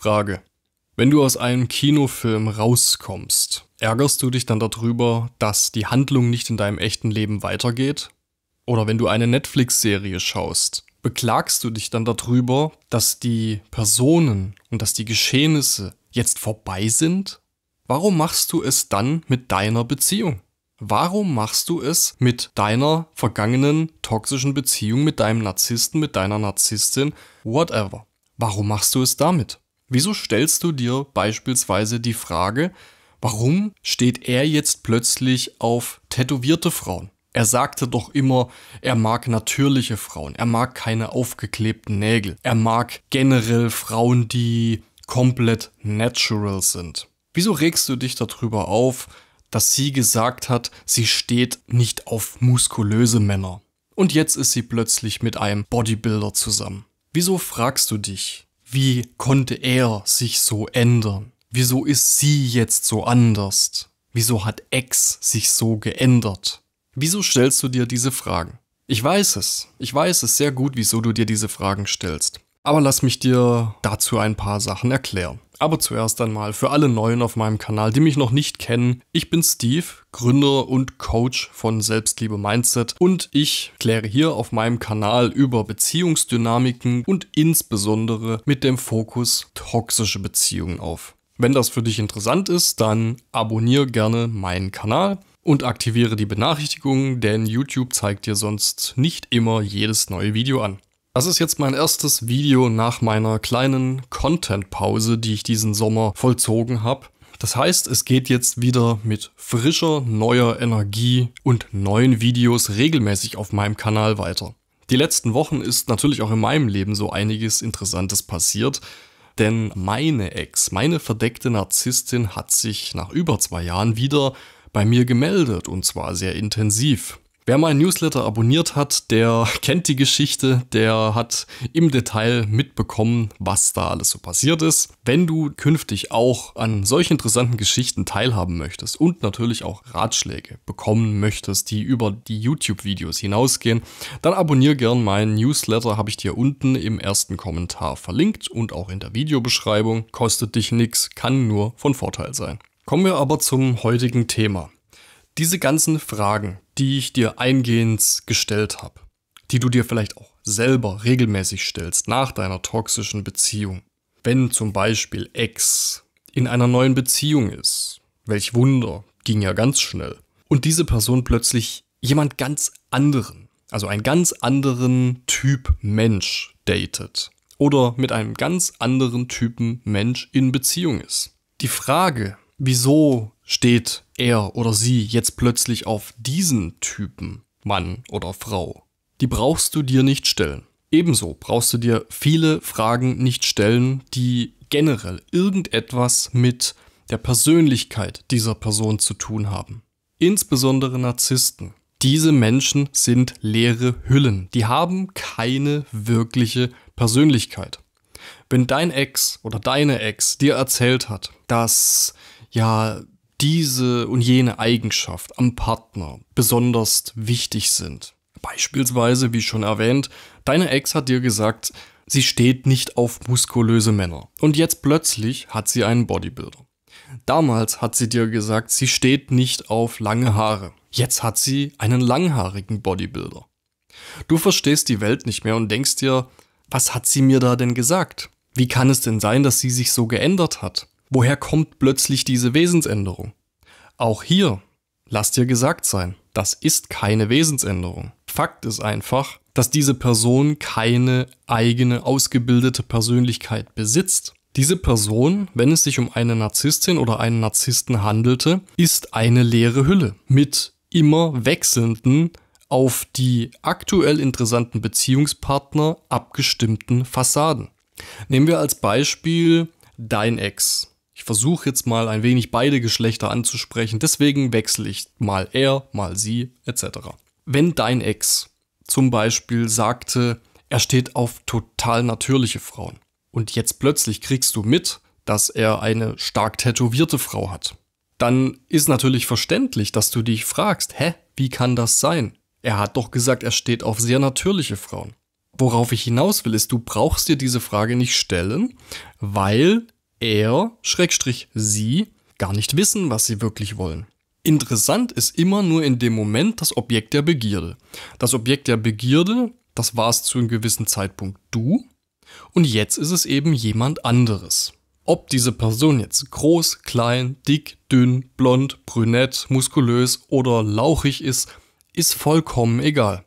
Frage. Wenn du aus einem Kinofilm rauskommst, ärgerst du dich dann darüber, dass die Handlung nicht in deinem echten Leben weitergeht? Oder wenn du eine Netflix-Serie schaust, beklagst du dich dann darüber, dass die Personen und dass die Geschehnisse jetzt vorbei sind? Warum machst du es dann mit deiner Beziehung? Warum machst du es mit deiner vergangenen toxischen Beziehung, mit deinem Narzissten, mit deiner Narzisstin, whatever? Warum machst du es damit? Wieso stellst du dir beispielsweise die Frage, warum steht er jetzt plötzlich auf tätowierte Frauen? Er sagte doch immer, er mag natürliche Frauen, er mag keine aufgeklebten Nägel, er mag generell Frauen, die komplett natural sind. Wieso regst du dich darüber auf, dass sie gesagt hat, sie steht nicht auf muskulöse Männer? Und jetzt ist sie plötzlich mit einem Bodybuilder zusammen. Wieso fragst du dich, wie konnte er sich so ändern? Wieso ist sie jetzt so anders? Wieso hat X sich so geändert? Wieso stellst du dir diese Fragen? Ich weiß es, ich weiß es sehr gut, wieso du dir diese Fragen stellst. Aber lass mich dir dazu ein paar Sachen erklären. Aber zuerst einmal für alle Neuen auf meinem Kanal, die mich noch nicht kennen. Ich bin Steve, Gründer und Coach von Selbstliebe Mindset und ich kläre hier auf meinem Kanal über Beziehungsdynamiken und insbesondere mit dem Fokus toxische Beziehungen auf. Wenn das für dich interessant ist, dann abonniere gerne meinen Kanal und aktiviere die Benachrichtigungen, denn YouTube zeigt dir sonst nicht immer jedes neue Video an. Das ist jetzt mein erstes Video nach meiner kleinen Content-Pause, die ich diesen Sommer vollzogen habe. Das heißt, es geht jetzt wieder mit frischer, neuer Energie und neuen Videos regelmäßig auf meinem Kanal weiter. Die letzten Wochen ist natürlich auch in meinem Leben so einiges Interessantes passiert, denn meine Ex, meine verdeckte Narzisstin hat sich nach über zwei Jahren wieder bei mir gemeldet und zwar sehr intensiv. Wer mein Newsletter abonniert hat, der kennt die Geschichte, der hat im Detail mitbekommen, was da alles so passiert ist. Wenn du künftig auch an solch interessanten Geschichten teilhaben möchtest und natürlich auch Ratschläge bekommen möchtest, die über die YouTube-Videos hinausgehen, dann abonniere gern meinen Newsletter, habe ich dir unten im ersten Kommentar verlinkt und auch in der Videobeschreibung. Kostet dich nichts, kann nur von Vorteil sein. Kommen wir aber zum heutigen Thema. Diese ganzen Fragen, die ich dir eingehend gestellt habe, die du dir vielleicht auch selber regelmäßig stellst nach deiner toxischen Beziehung. Wenn zum Beispiel Ex in einer neuen Beziehung ist, welch Wunder, ging ja ganz schnell, und diese Person plötzlich jemand ganz anderen, also einen ganz anderen Typ Mensch datet oder mit einem ganz anderen Typen Mensch in Beziehung ist. Die Frage, wieso steht er oder sie jetzt plötzlich auf diesen Typen, Mann oder Frau. Die brauchst du dir nicht stellen. Ebenso brauchst du dir viele Fragen nicht stellen, die generell irgendetwas mit der Persönlichkeit dieser Person zu tun haben. Insbesondere Narzissten. Diese Menschen sind leere Hüllen. Die haben keine wirkliche Persönlichkeit. Wenn dein Ex oder deine Ex dir erzählt hat, dass ja diese und jene Eigenschaft am Partner besonders wichtig sind. Beispielsweise, wie schon erwähnt, deine Ex hat dir gesagt, sie steht nicht auf muskulöse Männer. Und jetzt plötzlich hat sie einen Bodybuilder. Damals hat sie dir gesagt, sie steht nicht auf lange Haare. Jetzt hat sie einen langhaarigen Bodybuilder. Du verstehst die Welt nicht mehr und denkst dir, was hat sie mir da denn gesagt? Wie kann es denn sein, dass sie sich so geändert hat? Woher kommt plötzlich diese Wesensänderung? Auch hier, lass dir gesagt sein, das ist keine Wesensänderung. Fakt ist einfach, dass diese Person keine eigene ausgebildete Persönlichkeit besitzt. Diese Person, wenn es sich um eine Narzisstin oder einen Narzissten handelte, ist eine leere Hülle mit immer wechselnden, auf die aktuell interessanten Beziehungspartner abgestimmten Fassaden. Nehmen wir als Beispiel dein Ex. Ich versuche jetzt mal ein wenig beide Geschlechter anzusprechen, deswegen wechsle ich mal er, mal sie etc. Wenn dein Ex zum Beispiel sagte, er steht auf total natürliche Frauen und jetzt plötzlich kriegst du mit, dass er eine stark tätowierte Frau hat, dann ist natürlich verständlich, dass du dich fragst, hä, wie kann das sein? Er hat doch gesagt, er steht auf sehr natürliche Frauen. Worauf ich hinaus will, ist, du brauchst dir diese Frage nicht stellen, weil er, Schrägstrich sie, gar nicht wissen, was sie wirklich wollen. Interessant ist immer nur in dem Moment das Objekt der Begierde. Das Objekt der Begierde, das war es zu einem gewissen Zeitpunkt du, und jetzt ist es eben jemand anderes. Ob diese Person jetzt groß, klein, dick, dünn, blond, brünett, muskulös oder lauchig ist, ist vollkommen egal.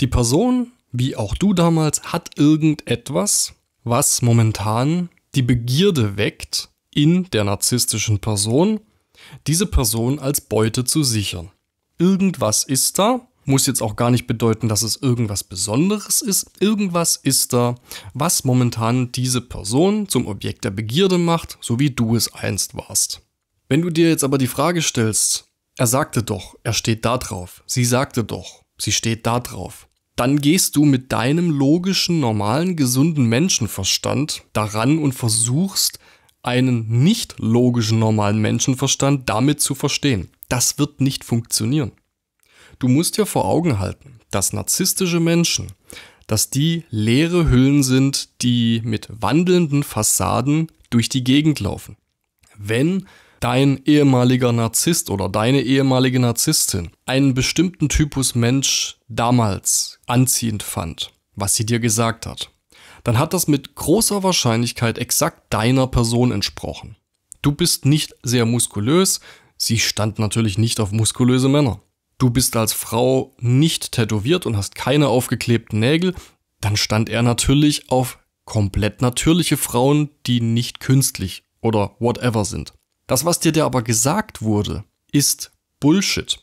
Die Person, wie auch du damals, hat irgendetwas, was momentan die Begierde weckt, in der narzisstischen Person diese Person als Beute zu sichern. Irgendwas ist da, muss jetzt auch gar nicht bedeuten, dass es irgendwas Besonderes ist, irgendwas ist da, was momentan diese Person zum Objekt der Begierde macht, so wie du es einst warst. Wenn du dir jetzt aber die Frage stellst, er sagte doch, er steht da drauf, sie sagte doch, sie steht da drauf, dann gehst du mit deinem logischen, normalen, gesunden Menschenverstand daran und versuchst, einen nicht logischen, normalen Menschenverstand damit zu verstehen. Das wird nicht funktionieren. Du musst dir vor Augen halten, dass narzisstische Menschen, dass die leere Hüllen sind, die mit wandelnden Fassaden durch die Gegend laufen. Wenn dein ehemaliger Narzisst oder deine ehemalige Narzisstin einen bestimmten Typus Mensch damals anziehend fand, was sie dir gesagt hat, dann hat das mit großer Wahrscheinlichkeit exakt deiner Person entsprochen. Du bist nicht sehr muskulös, sie stand natürlich nicht auf muskulöse Männer. Du bist als Frau nicht tätowiert und hast keine aufgeklebten Nägel, dann stand er natürlich auf komplett natürliche Frauen, die nicht künstlich oder whatever sind. Das, was dir da aber gesagt wurde, ist Bullshit.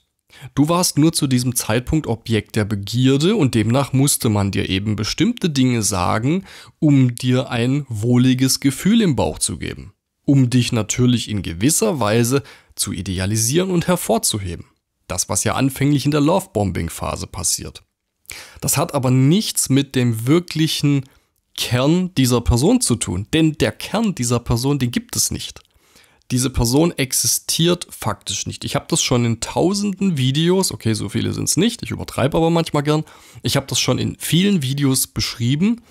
Du warst nur zu diesem Zeitpunkt Objekt der Begierde und demnach musste man dir eben bestimmte Dinge sagen, um dir ein wohliges Gefühl im Bauch zu geben, um dich natürlich in gewisser Weise zu idealisieren und hervorzuheben. Das, was ja anfänglich in der Lovebombing-Phase passiert. Das hat aber nichts mit dem wirklichen Kern dieser Person zu tun, denn der Kern dieser Person, den gibt es nicht diese Person existiert faktisch nicht. Ich habe das schon in tausenden Videos, okay, so viele sind es nicht, ich übertreibe aber manchmal gern, ich habe das schon in vielen Videos beschrieben,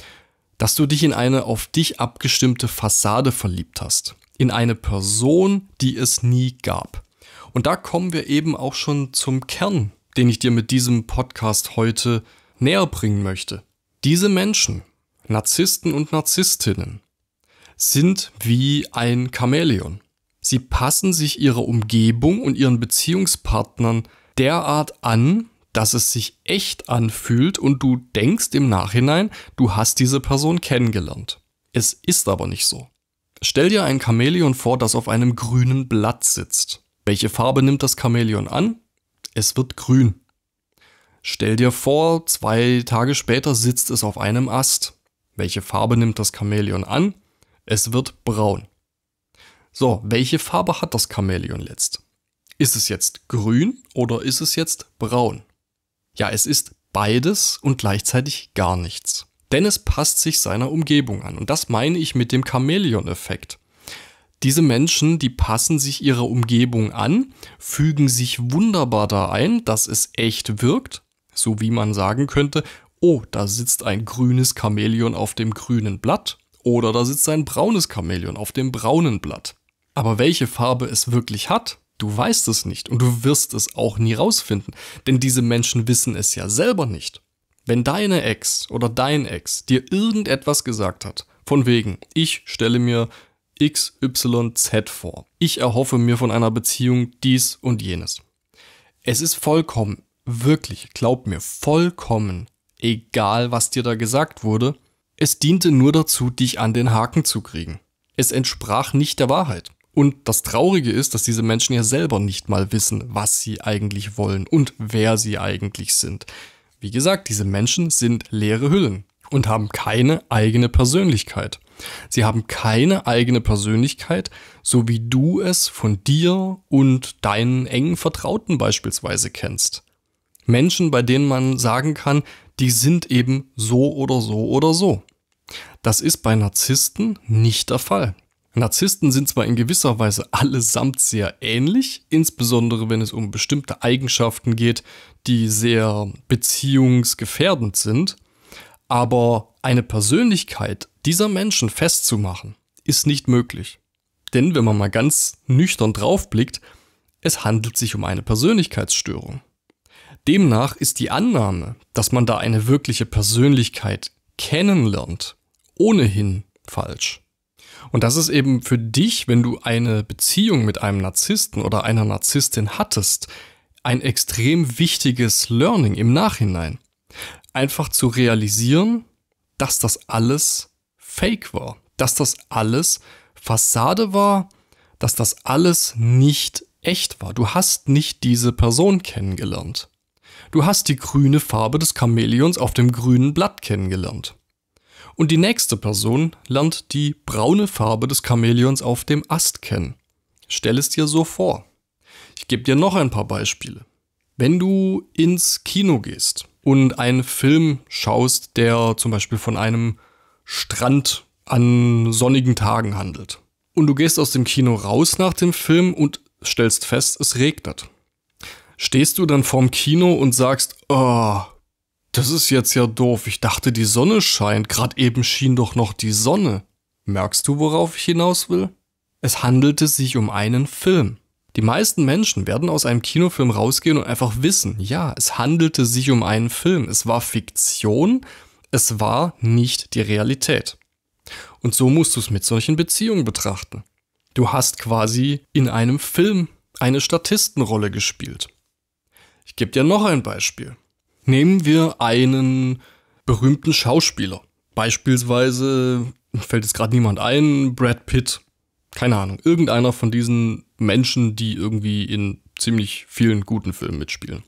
dass du dich in eine auf dich abgestimmte Fassade verliebt hast. In eine Person, die es nie gab. Und da kommen wir eben auch schon zum Kern, den ich dir mit diesem Podcast heute näher bringen möchte. Diese Menschen, Narzissten und Narzisstinnen, sind wie ein Chamäleon. Sie passen sich ihrer Umgebung und ihren Beziehungspartnern derart an, dass es sich echt anfühlt und du denkst im Nachhinein, du hast diese Person kennengelernt. Es ist aber nicht so. Stell dir ein Chamäleon vor, das auf einem grünen Blatt sitzt. Welche Farbe nimmt das Chamäleon an? Es wird grün. Stell dir vor, zwei Tage später sitzt es auf einem Ast. Welche Farbe nimmt das Chamäleon an? Es wird braun. So, welche Farbe hat das Chamäleon jetzt? Ist es jetzt grün oder ist es jetzt braun? Ja, es ist beides und gleichzeitig gar nichts. Denn es passt sich seiner Umgebung an. Und das meine ich mit dem Chamäleon-Effekt. Diese Menschen, die passen sich ihrer Umgebung an, fügen sich wunderbar da ein, dass es echt wirkt, so wie man sagen könnte, oh, da sitzt ein grünes Chamäleon auf dem grünen Blatt oder da sitzt ein braunes Chamäleon auf dem braunen Blatt. Aber welche Farbe es wirklich hat, du weißt es nicht und du wirst es auch nie rausfinden, denn diese Menschen wissen es ja selber nicht. Wenn deine Ex oder dein Ex dir irgendetwas gesagt hat, von wegen, ich stelle mir XYZ vor, ich erhoffe mir von einer Beziehung dies und jenes. Es ist vollkommen, wirklich, glaub mir, vollkommen egal, was dir da gesagt wurde, es diente nur dazu, dich an den Haken zu kriegen. Es entsprach nicht der Wahrheit. Und das Traurige ist, dass diese Menschen ja selber nicht mal wissen, was sie eigentlich wollen und wer sie eigentlich sind. Wie gesagt, diese Menschen sind leere Hüllen und haben keine eigene Persönlichkeit. Sie haben keine eigene Persönlichkeit, so wie du es von dir und deinen engen Vertrauten beispielsweise kennst. Menschen, bei denen man sagen kann, die sind eben so oder so oder so. Das ist bei Narzissten nicht der Fall. Narzissten sind zwar in gewisser Weise allesamt sehr ähnlich, insbesondere wenn es um bestimmte Eigenschaften geht, die sehr beziehungsgefährdend sind, aber eine Persönlichkeit dieser Menschen festzumachen, ist nicht möglich. Denn wenn man mal ganz nüchtern draufblickt, es handelt sich um eine Persönlichkeitsstörung. Demnach ist die Annahme, dass man da eine wirkliche Persönlichkeit kennenlernt, ohnehin falsch. Und das ist eben für dich, wenn du eine Beziehung mit einem Narzissten oder einer Narzisstin hattest, ein extrem wichtiges Learning im Nachhinein. Einfach zu realisieren, dass das alles fake war, dass das alles Fassade war, dass das alles nicht echt war. Du hast nicht diese Person kennengelernt. Du hast die grüne Farbe des Chamäleons auf dem grünen Blatt kennengelernt und die nächste Person lernt die braune Farbe des Chamäleons auf dem Ast kennen. Stell es dir so vor. Ich gebe dir noch ein paar Beispiele. Wenn du ins Kino gehst und einen Film schaust, der zum Beispiel von einem Strand an sonnigen Tagen handelt, und du gehst aus dem Kino raus nach dem Film und stellst fest, es regnet. Stehst du dann vorm Kino und sagst, oh, das ist jetzt ja doof. Ich dachte, die Sonne scheint. Gerade eben schien doch noch die Sonne. Merkst du, worauf ich hinaus will? Es handelte sich um einen Film. Die meisten Menschen werden aus einem Kinofilm rausgehen und einfach wissen, ja, es handelte sich um einen Film. Es war Fiktion, es war nicht die Realität. Und so musst du es mit solchen Beziehungen betrachten. Du hast quasi in einem Film eine Statistenrolle gespielt. Ich gebe dir noch ein Beispiel. Nehmen wir einen berühmten Schauspieler. Beispielsweise fällt jetzt gerade niemand ein, Brad Pitt. Keine Ahnung, irgendeiner von diesen Menschen, die irgendwie in ziemlich vielen guten Filmen mitspielen.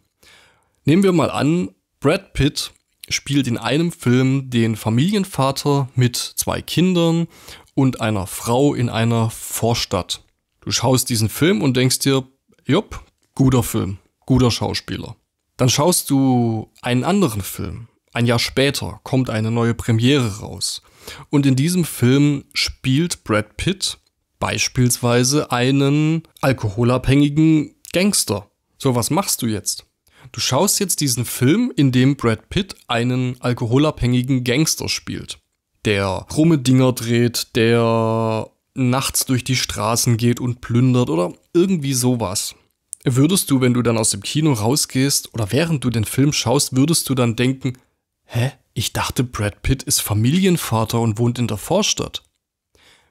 Nehmen wir mal an, Brad Pitt spielt in einem Film den Familienvater mit zwei Kindern und einer Frau in einer Vorstadt. Du schaust diesen Film und denkst dir, jupp, guter Film, guter Schauspieler. Dann schaust du einen anderen Film. Ein Jahr später kommt eine neue Premiere raus. Und in diesem Film spielt Brad Pitt beispielsweise einen alkoholabhängigen Gangster. So, was machst du jetzt? Du schaust jetzt diesen Film, in dem Brad Pitt einen alkoholabhängigen Gangster spielt, der krumme Dinger dreht, der nachts durch die Straßen geht und plündert oder irgendwie sowas. Würdest du, wenn du dann aus dem Kino rausgehst oder während du den Film schaust, würdest du dann denken, hä, ich dachte, Brad Pitt ist Familienvater und wohnt in der Vorstadt?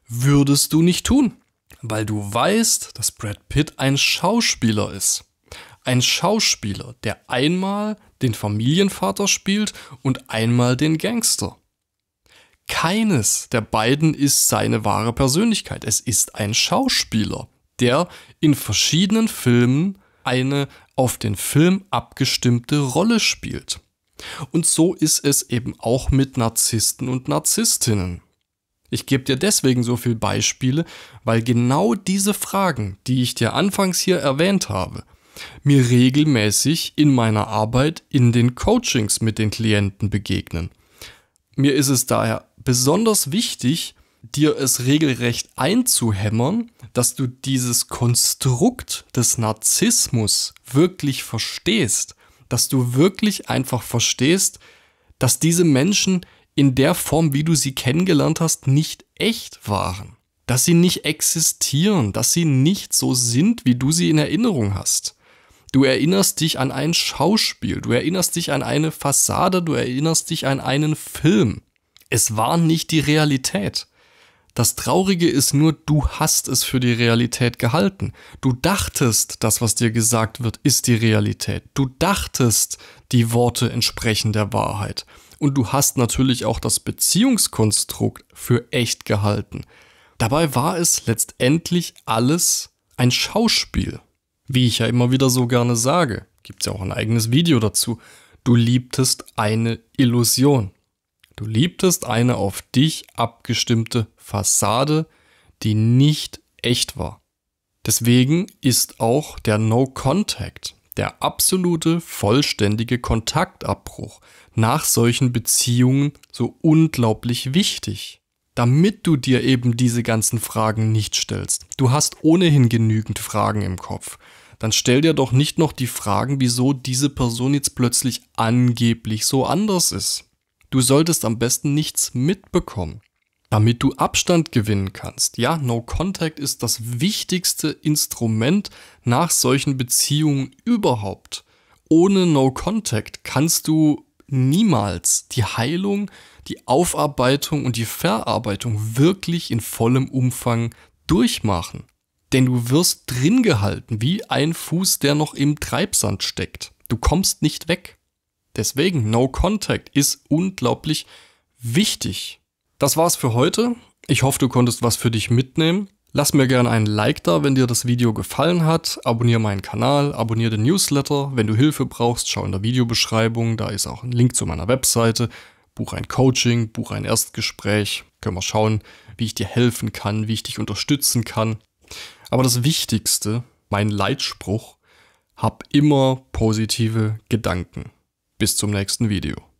Würdest du nicht tun, weil du weißt, dass Brad Pitt ein Schauspieler ist. Ein Schauspieler, der einmal den Familienvater spielt und einmal den Gangster. Keines der beiden ist seine wahre Persönlichkeit. Es ist ein Schauspieler der in verschiedenen Filmen eine auf den Film abgestimmte Rolle spielt. Und so ist es eben auch mit Narzissten und Narzisstinnen. Ich gebe dir deswegen so viele Beispiele, weil genau diese Fragen, die ich dir anfangs hier erwähnt habe, mir regelmäßig in meiner Arbeit in den Coachings mit den Klienten begegnen. Mir ist es daher besonders wichtig, dir es regelrecht einzuhämmern, dass du dieses Konstrukt des Narzissmus wirklich verstehst, dass du wirklich einfach verstehst, dass diese Menschen in der Form, wie du sie kennengelernt hast, nicht echt waren, dass sie nicht existieren, dass sie nicht so sind, wie du sie in Erinnerung hast. Du erinnerst dich an ein Schauspiel, du erinnerst dich an eine Fassade, du erinnerst dich an einen Film. Es war nicht die Realität. Das Traurige ist nur, du hast es für die Realität gehalten. Du dachtest, das, was dir gesagt wird, ist die Realität. Du dachtest, die Worte entsprechen der Wahrheit. Und du hast natürlich auch das Beziehungskonstrukt für echt gehalten. Dabei war es letztendlich alles ein Schauspiel. Wie ich ja immer wieder so gerne sage, gibt es ja auch ein eigenes Video dazu. Du liebtest eine Illusion. Du liebtest eine auf dich abgestimmte Fassade, die nicht echt war. Deswegen ist auch der No Contact, der absolute vollständige Kontaktabbruch nach solchen Beziehungen so unglaublich wichtig damit du dir eben diese ganzen Fragen nicht stellst. Du hast ohnehin genügend Fragen im Kopf. Dann stell dir doch nicht noch die Fragen, wieso diese Person jetzt plötzlich angeblich so anders ist. Du solltest am besten nichts mitbekommen, damit du Abstand gewinnen kannst. Ja, No Contact ist das wichtigste Instrument nach solchen Beziehungen überhaupt. Ohne No Contact kannst du niemals die Heilung, die Aufarbeitung und die Verarbeitung wirklich in vollem Umfang durchmachen. Denn du wirst drin gehalten wie ein Fuß, der noch im Treibsand steckt. Du kommst nicht weg. Deswegen, No Contact ist unglaublich wichtig. Das war's für heute. Ich hoffe, du konntest was für dich mitnehmen. Lass mir gerne einen Like da, wenn dir das Video gefallen hat. Abonnier meinen Kanal, abonniere den Newsletter. Wenn du Hilfe brauchst, schau in der Videobeschreibung. Da ist auch ein Link zu meiner Webseite. Buch ein Coaching, buch ein Erstgespräch. Können wir schauen, wie ich dir helfen kann, wie ich dich unterstützen kann. Aber das Wichtigste, mein Leitspruch, hab immer positive Gedanken. Bis zum nächsten Video.